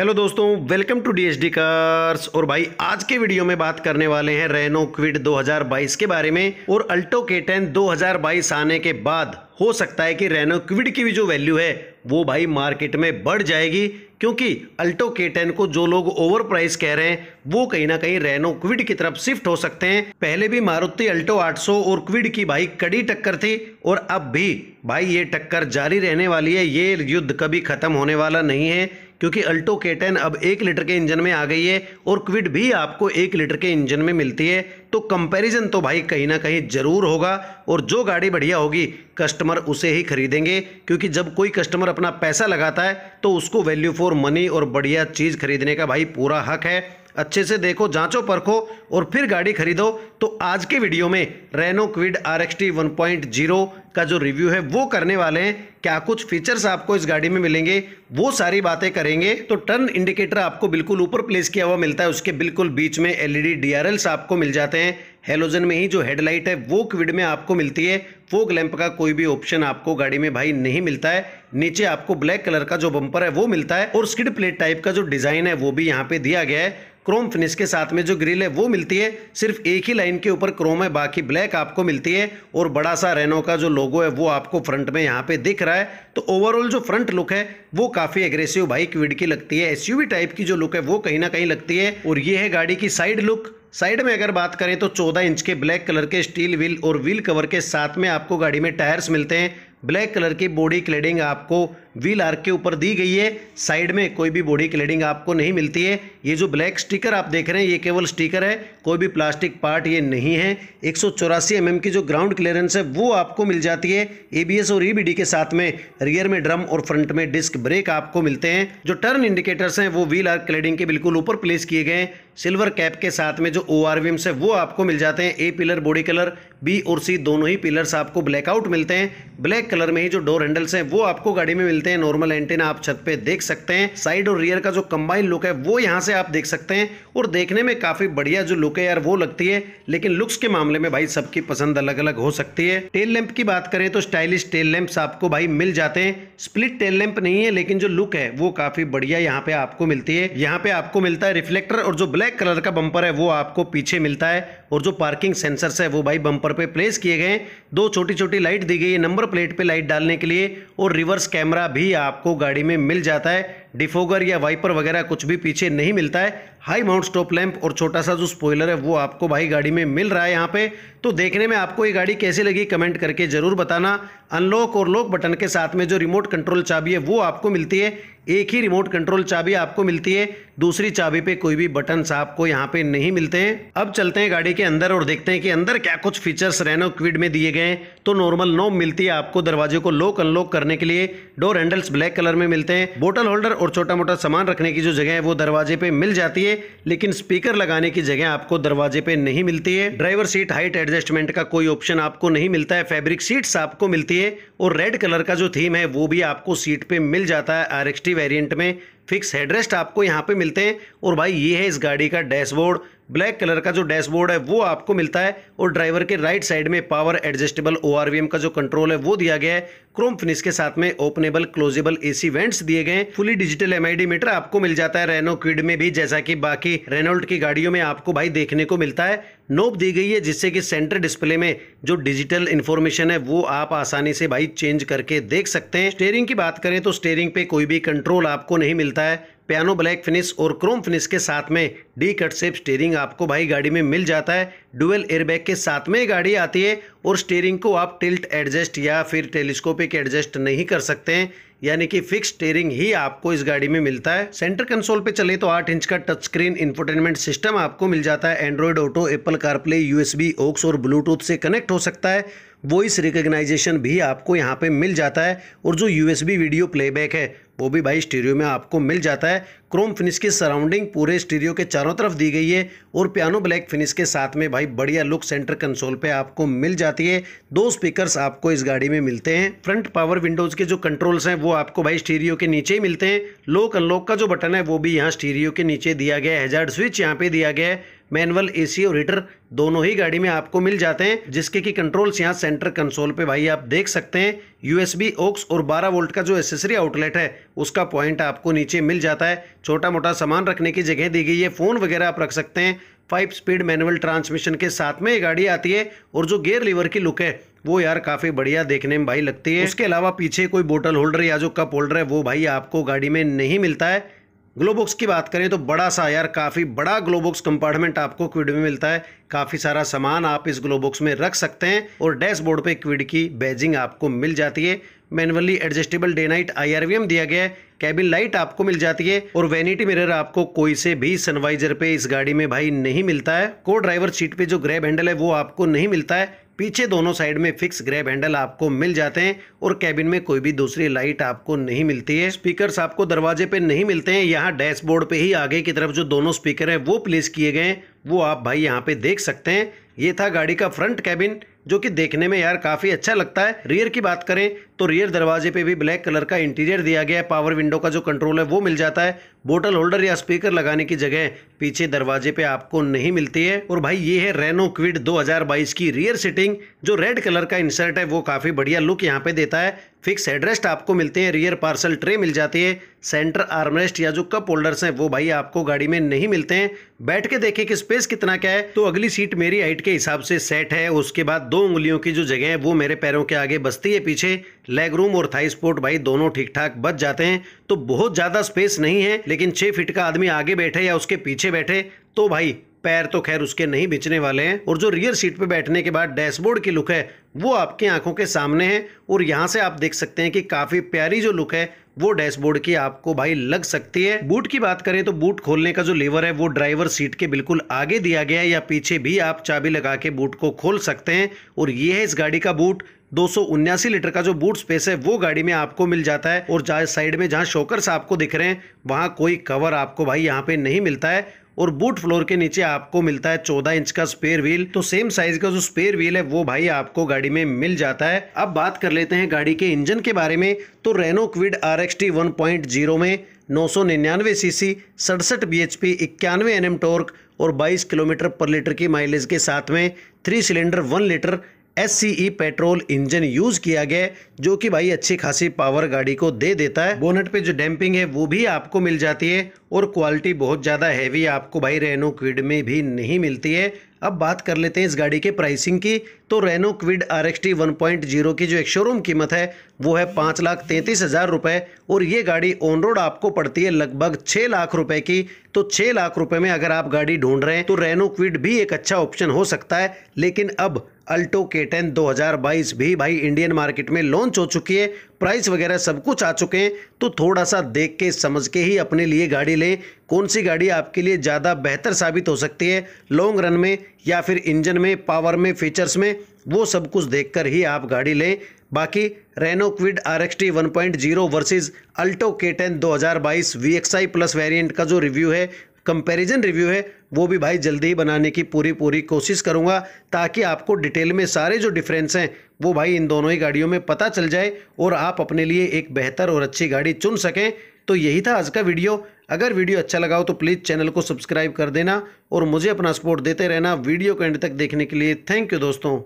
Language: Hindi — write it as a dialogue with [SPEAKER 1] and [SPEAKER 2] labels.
[SPEAKER 1] हेलो दोस्तों वेलकम टू डी कार्स और भाई आज के वीडियो में बात करने वाले हैं रेनो क्विड 2022 के बारे में और अल्टो के टेन 2022 आने के बाद हो सकता है कि रेनो क्विड की भी जो वैल्यू है वो भाई मार्केट में बढ़ जाएगी क्योंकि अल्टो के टेन को जो लोग ओवर प्राइस कह रहे हैं वो कहीं ना कहीं रेनो क्विड की तरफ शिफ्ट हो सकते हैं पहले भी मारुति अल्टो 800 और क्विड की भाई कड़ी टक्कर थी और अब भी भाई ये टक्कर जारी रहने वाली है ये युद्ध कभी खत्म होने वाला नहीं है क्योंकि अल्टो के टेन अब एक लीटर के इंजन में आ गई है और क्विड भी आपको एक लीटर के इंजन में मिलती है तो कंपैरिजन तो भाई कहीं ना कहीं ज़रूर होगा और जो गाड़ी बढ़िया होगी कस्टमर उसे ही खरीदेंगे क्योंकि जब कोई कस्टमर अपना पैसा लगाता है तो उसको वैल्यू फॉर मनी और बढ़िया चीज़ खरीदने का भाई पूरा हक है अच्छे से देखो जांचो परखो और फिर गाड़ी खरीदो तो आज के वीडियो में Renault Kwid R X T one point zero का जो रिव्यू है वो करने वाले हैं क्या कुछ फीचर्स आपको इस गाड़ी में मिलेंगे वो सारी बातें करेंगे तो टर्न इंडिकेटर आपको बिल्कुल ऊपर प्लेस किया हुआ मिलता है उसके बिल्कुल बीच में एलईडी डीआरएल्स e आपको मिल जाते हैं हेलोजन में ही जो हेडलाइट है वो क्विड में आपको मिलती है फोग लैंप का कोई भी ऑप्शन आपको गाड़ी में भाई नहीं मिलता है नीचे आपको ब्लैक कलर का जो बम्पर है वो मिलता है और स्किड प्लेट टाइप का जो डिज़ाइन है वो भी यहाँ पे दिया गया है क्रोम फिनिश के साथ में जो ग्रिल है वो मिलती है सिर्फ एक ही लाइन के ऊपर क्रोम है बाकी ब्लैक आपको मिलती है और बड़ा सा रेनो का जो लोगो है वो आपको फ्रंट में यहाँ पे दिख रहा है तो ओवरऑल जो फ्रंट लुक है वो काफ़ी एग्रेसिव भाई क्विड की लगती है एसयूवी टाइप की जो लुक है वो कहीं ना कहीं लगती है और ये है गाड़ी की साइड लुक साइड में अगर बात करें तो 14 इंच के ब्लैक कलर के स्टील व्हील और व्हील कवर के साथ में आपको गाड़ी में टायर्स मिलते हैं ब्लैक कलर की बॉडी क्लेडिंग आपको व्हील आर्क के ऊपर दी गई है साइड में कोई भी बॉडी क्लेडिंग आपको नहीं मिलती है ये जो ब्लैक स्टिकर आप देख रहे हैं ये केवल स्टिकर है कोई भी प्लास्टिक पार्ट ये नहीं है एक सौ mm की जो ग्राउंड क्लियरेंस है वो आपको मिल जाती है एबीएस और ईबीडी e के साथ में रियर में ड्रम और फ्रंट में डिस्क ब्रेक आपको मिलते हैं जो टर्न इंडिकेटर्स हैं वो व्हील आर्क क्लेडिंग के बिल्कुल ऊपर प्लेस किए गए हैं सिल्वर कैप के साथ में जो ओ आर है वो आपको मिल जाते हैं A pillar body colour B और सी दोनों ही पिलर्स आपको ब्लैकआउट मिलते हैं ब्लैक कलर में ही जो डोर हैंडल्स हैं वो आपको गाड़ी में मिलते हैं नॉर्मल एंटीना आप छत पे देख सकते हैं साइड और रियर का जो कंबाइन लुक है वो यहाँ से आप देख सकते हैं और देखने में काफी बढ़िया जो लुक है यार वो लगती है लेकिन लुक्स के मामले में भाई सबकी पसंद अलग अलग हो सकती है टेल लैंप की बात करें तो स्टाइलिश टेल लैंप्स आपको भाई मिल जाते हैं स्प्लिट टेल लैंप नहीं है लेकिन जो लुक है वो काफी बढ़िया यहाँ पे आपको मिलती है यहाँ पे आपको मिलता है रिफ्लेक्टर और जो ब्लैक ब्लैक कलर का बम्पर है वो आपको पीछे मिलता है और जो पार्किंग सेंसर्स है वो भाई बम्पर पे प्लेस किए गए हैं दो छोटी छोटी लाइट दी गई है नंबर प्लेट पे लाइट डालने के लिए और रिवर्स कैमरा भी आपको गाड़ी में मिल जाता है डिफोगर या वाइपर वगैरह कुछ भी पीछे नहीं मिलता है हाई माउंट स्टॉप लैंप और छोटा सा जो स्पॉइलर है वो आपको भाई गाड़ी में मिल रहा है यहाँ पे तो देखने में आपको ये गाड़ी कैसी लगी कमेंट करके ज़रूर बताना अनलॉक और लॉक बटन के साथ में जो रिमोट कंट्रोल चाबी है वो आपको मिलती है एक ही रिमोट कंट्रोल चाबी आपको मिलती है दूसरी चाबी पे कोई भी बटन आपको यहाँ पे नहीं मिलते हैं अब चलते हैं गाड़ी के अंदर और देखते हैं कि अंदर क्या कुछ फीचर्स रेनो क्विड में दिए गए तो नॉर्मल नोब मिलती है आपको दरवाजे को लॉक अनलॉक करने के लिए डोर हैंडल्स ब्लैक कलर में मिलते हैं बोटल होल्डर और छोटा मोटा सामान रखने की जो जगह है वो दरवाजे पे मिल जाती है लेकिन स्पीकर लगाने की जगह आपको दरवाजे पे नहीं मिलती है ड्राइवर सीट हाइट एडजस्टमेंट का कोई ऑप्शन आपको नहीं मिलता है फैब्रिक सीट्स आपको मिलती है और रेड कलर का जो थीम है वो भी आपको सीट पे मिल जाता है आर एक्स में फिक्स हेडरेस्ट आपको यहाँ पे मिलते हैं और भाई ये है इस गाड़ी का डैशबोर्ड ब्लैक कलर का जो डैशबोर्ड है वो आपको मिलता है और ड्राइवर के राइट साइड में पावर एडजस्टेबल ओ का जो कंट्रोल है वो दिया गया है क्रोम फिनिश के साथ में ओपनेबल क्लोजेबल एसी वेंट्स दिए गए फुली डिजिटल एमआईडी मीटर आपको मिल जाता है रेनो क्विड में भी जैसा कि बाकी रेनोल्ट की गाड़ियों में आपको भाई देखने को मिलता है नोब दी गई है जिससे कि सेंटर डिस्प्ले में जो डिजिटल इन्फॉर्मेशन है वो आप आसानी से भाई चेंज करके देख सकते हैं स्टेयरिंग की बात करें तो स्टेयरिंग पे कोई भी कंट्रोल आपको नहीं मिलता है पियानो ब्लैक फिनिश और क्रोम फिनिश के साथ में डी कट सेप स्टेयरिंग आपको भाई गाड़ी में मिल जाता है डुअल एयरबैग के साथ में गाड़ी आती है और स्टेयरिंग को आप टिल्ट एडजस्ट या फिर टेलीस्कोपिक एडजस्ट नहीं कर सकते हैं यानी कि फिक्स स्टेयरिंग ही आपको इस गाड़ी में मिलता है सेंटर कंसोल पे चले तो 8 इंच का टच स्क्रीन इंफोटेनमेंट सिस्टम आपको मिल जाता है Android Auto Apple CarPlay USB aux और ब्लूटूथ से कनेक्ट हो सकता है वॉइस रिकग्नाइजेशन भी आपको यहाँ पे मिल जाता है और जो यू वीडियो प्लेबैक है वो भी भाई स्टीरियो में आपको मिल जाता है क्रोम फिनिश की सराउंडिंग पूरे स्टीरियो के चारों तरफ दी गई है और पियानो ब्लैक फिनिश के साथ में भाई बढ़िया लुक सेंटर कंसोल पे आपको मिल जाती है दो स्पीकर्स आपको इस गाड़ी में मिलते हैं फ्रंट पावर विंडोज़ के जो कंट्रोल्स हैं वो आपको भाई स्टीरियो के नीचे ही मिलते हैं लोक अनलॉक का जो बटन है वो भी यहाँ स्टीरियो के नीचे दिया गया है हेजार्ड स्विच यहाँ पे दिया गया है मैनुअल एसी और हीटर दोनों ही गाड़ी में आपको मिल जाते हैं जिसके की कंट्रोल्स यहाँ सेंटर कंसोल पे भाई आप देख सकते हैं यूएसबी ओक्स और 12 वोल्ट का जो एसेसरी आउटलेट है उसका पॉइंट आपको नीचे मिल जाता है छोटा मोटा सामान रखने की जगह दी गई है फ़ोन वगैरह आप रख सकते हैं फाइव स्पीड मैनुअल ट्रांसमिशन के साथ में ये गाड़ी आती है और जो गेयर लीवर की लुक है वो यार काफ़ी बढ़िया देखने में भाई लगती है उसके अलावा पीछे कोई बोटल होल्डर या जो कप होल्डर है वो भाई आपको गाड़ी में नहीं मिलता है ग्लोबॉक्स की बात करें तो बड़ा सा यार काफ़ी बड़ा ग्लोबॉक्स कंपार्टमेंट आपको क्विड में मिलता है काफ़ी सारा सामान आप इस ग्लोबॉक्स में रख सकते हैं और डैशबोर्ड पे क्विड की बैजिंग आपको मिल जाती है manually adjustable day night IRVM दिया गया है कैबिन लाइट आपको मिल जाती है और वेनिटी मिरर आपको कोई से भी सनवाइजर पे इस गाड़ी में भाई नहीं मिलता है को ड्राइवर सीट पे जो ग्रैब हैंडल है वो आपको नहीं मिलता है पीछे दोनों साइड में फिक्स ग्रैब हैंडल आपको मिल जाते हैं और कैबिन में कोई भी दूसरी लाइट आपको नहीं मिलती है स्पीकर्स आपको दरवाजे पे नहीं मिलते हैं यहाँ डैशबोर्ड पे ही आगे की तरफ जो दोनों स्पीकर हैं वो प्लेस किए गए हैं वो आप भाई यहाँ पे देख सकते हैं ये था गाड़ी का फ्रंट कैबिन जो कि देखने में यार काफ़ी अच्छा लगता है रियर की बात करें तो रियर दरवाजे पे भी ब्लैक कलर का इंटीरियर दिया गया है पावर विंडो का जो कंट्रोल है वो मिल जाता है बोटल होल्डर या स्पीकर लगाने की जगह पीछे दरवाजे पे आपको नहीं मिलती है और भाई ये है रेनो क्विड 2022 की रियर सीटिंग जो रेड कलर का इंसर्ट है वो काफ़ी बढ़िया लुक यहाँ पे देता है फिक्स एड्रेस्ट आपको मिलते हैं रियर पार्सल ट्रे मिल जाती है सेंटर आर्मरेस्ट या जो कप होल्डर्स हैं वो भाई आपको गाड़ी में नहीं मिलते हैं बैठ के देखें कि स्पेस कितना क्या है तो अगली सीट मेरी हाइट के हिसाब से सेट है उसके बाद दो उंगलियों की जो जगह है वो मेरे पैरों के आगे बसती है पीछे लेग रूम और थाई स्पोर्ट भाई दोनों ठीक ठाक बच जाते हैं तो बहुत ज़्यादा स्पेस नहीं है लेकिन छह फीट का आदमी आगे बैठे या उसके पीछे बैठे तो भाई पैर तो खैर उसके नहीं बिचने वाले हैं और जो रियर सीट पे बैठने के बाद डैशबोर्ड की लुक है वो आपकी आंखों के सामने है और यहाँ से आप देख सकते हैं कि काफ़ी प्यारी जो लुक है वो डैशबोर्ड की आपको भाई लग सकती है बूट की बात करें तो बूट खोलने का जो लीवर है वो ड्राइवर सीट के बिल्कुल आगे दिया गया है या पीछे भी आप चाबी लगा के बूट को खोल सकते हैं और ये है इस गाड़ी का बूट दो लीटर का जो बूट स्पेस है वो गाड़ी में आपको मिल जाता है और जहाँ साइड में जहाँ शोकर्स आपको दिख रहे हैं वहाँ कोई कवर आपको भाई यहाँ पे नहीं मिलता है और बूट फ्लोर के नीचे आपको मिलता है चौदह इंच का स्पेयर व्हील तो सेम साइज का जो स्पेयर व्हील है वो भाई आपको गाड़ी में मिल जाता है अब बात कर लेते हैं गाड़ी के इंजन के बारे में तो Renault Kwid R X T one point zero में नौ सौ निन्यानवे सी सी सड़सठ बी एच पी इक्यानवे एन एम टोर्क और 22 किलोमीटर पर लीटर की माइलेज के साथ में three cylinder one litre S C E petrol engine use किया गया जो कि भाई अच्छी खासी पावर गाड़ी को दे देता है बोनट पे जो डैम्पिंग है वो भी आपको मिल जाती है और क्वालिटी बहुत ज़्यादा हैवी आपको भाई रेनो क्विड में भी नहीं मिलती है अब बात कर लेते हैं इस गाड़ी के प्राइसिंग की तो Renault Kwid R X T one point zero की जो एक शोरूम कीमत है वो है पाँच लाख तैंतीस हज़ार रुपये और ये गाड़ी ऑन रोड आपको पड़ती है लगभग छः लाख रुपए की तो छः लाख रुपए में अगर आप गाड़ी ढूंढ रहे हैं तो रेनो क्विड भी एक अच्छा ऑप्शन हो सकता है लेकिन अब अल्टो के टेन दो भी भाई इंडियन मार्केट में लॉन्च हो चुकी है प्राइस वगैरह सब कुछ आ चुके हैं तो थोड़ा सा देख के समझ के ही अपने लिए गाड़ी लें कौन सी गाड़ी आपके लिए ज़्यादा बेहतर साबित हो सकती है लॉन्ग रन में या फिर इंजन में पावर में फीचर्स में वो सब कुछ देख ही आप गाड़ी लें बाकी Renault Kwid R X T one point zero versus Alto K ten दो हज़ार बाईस V X I plus variant का जो रिव्यू है कंपैरिजन रिव्यू है वो भी भाई जल्दी ही बनाने की पूरी पूरी कोशिश करूँगा ताकि आपको डिटेल में सारे जो डिफरेंस हैं वो भाई इन दोनों ही गाड़ियों में पता चल जाए और आप अपने लिए एक बेहतर और अच्छी गाड़ी चुन सकें तो यही था आज का वीडियो अगर वीडियो अच्छा लगा हो तो प्लीज़ चैनल को सब्सक्राइब कर देना और मुझे अपना सपोर्ट देते रहना वीडियो को एंड तक देखने के लिए थैंक यू दोस्तों